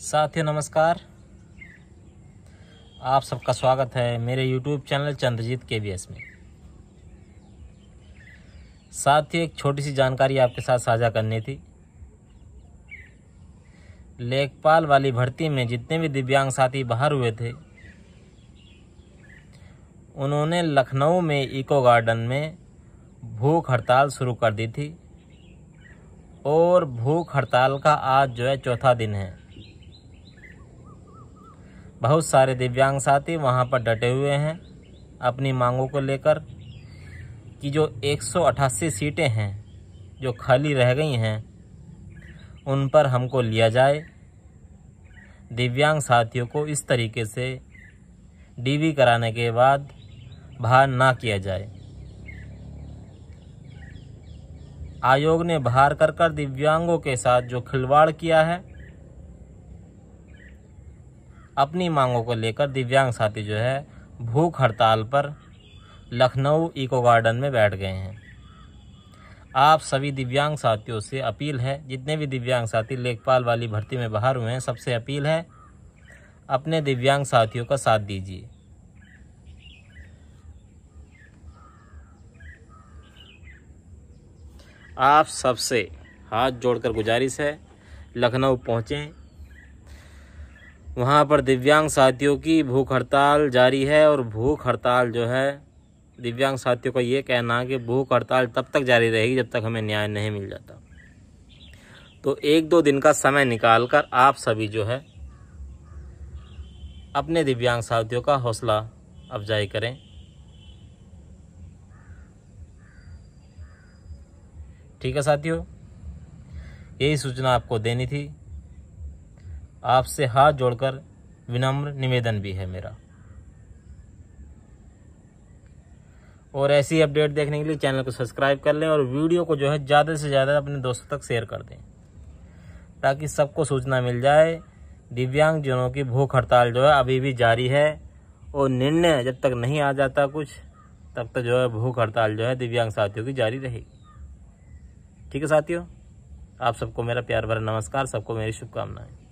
साथियों नमस्कार आप सबका स्वागत है मेरे YouTube चैनल चंद्रजीत के बी में साथियों एक छोटी सी जानकारी आपके साथ साझा करनी थी लेखपाल वाली भर्ती में जितने भी दिव्यांग साथी बाहर हुए थे उन्होंने लखनऊ में इको गार्डन में भूख हड़ताल शुरू कर दी थी और भूख हड़ताल का आज जो है चौथा दिन है बहुत सारे दिव्यांग साथी वहाँ पर डटे हुए हैं अपनी मांगों को लेकर कि जो 188 सीटें हैं जो खाली रह गई हैं उन पर हमको लिया जाए दिव्यांग साथियों को इस तरीके से डीवी कराने के बाद बाहर ना किया जाए आयोग ने बाहर कर कर दिव्यांगों के साथ जो खिलवाड़ किया है अपनी मांगों को लेकर दिव्यांग साथी जो है भूख हड़ताल पर लखनऊ इको गार्डन में बैठ गए हैं आप सभी दिव्यांग साथियों से अपील है जितने भी दिव्यांग साथी लेखपाल वाली भर्ती में बाहर हुए हैं सबसे अपील है अपने दिव्यांग साथियों का साथ दीजिए आप सबसे हाथ जोड़कर गुजारिश है लखनऊ पहुँचें वहाँ पर दिव्यांग साथियों की भूख हड़ताल जारी है और भूख हड़ताल जो है दिव्यांग साथियों का ये कहना है कि भूख हड़ताल तब तक जारी रहेगी जब तक हमें न्याय नहीं मिल जाता तो एक दो दिन का समय निकाल कर आप सभी जो है अपने दिव्यांग साथियों का हौसला अफजाई करें ठीक है साथियों यही सूचना आपको देनी थी आपसे हाथ जोड़कर विनम्र निवेदन भी है मेरा और ऐसी अपडेट देखने के लिए चैनल को सब्सक्राइब कर लें और वीडियो को जो है ज़्यादा से ज़्यादा अपने दोस्तों तक शेयर कर दें ताकि सबको सूचना मिल जाए दिव्यांगजनों की भूख हड़ताल जो है अभी भी जारी है और निर्णय जब तक नहीं आ जाता कुछ तब तक जो है भूख हड़ताल जो है दिव्यांग साथियों की जारी रहेगी ठीक है साथियों आप सबको मेरा प्यार भरा नमस्कार सबको मेरी शुभकामनाएं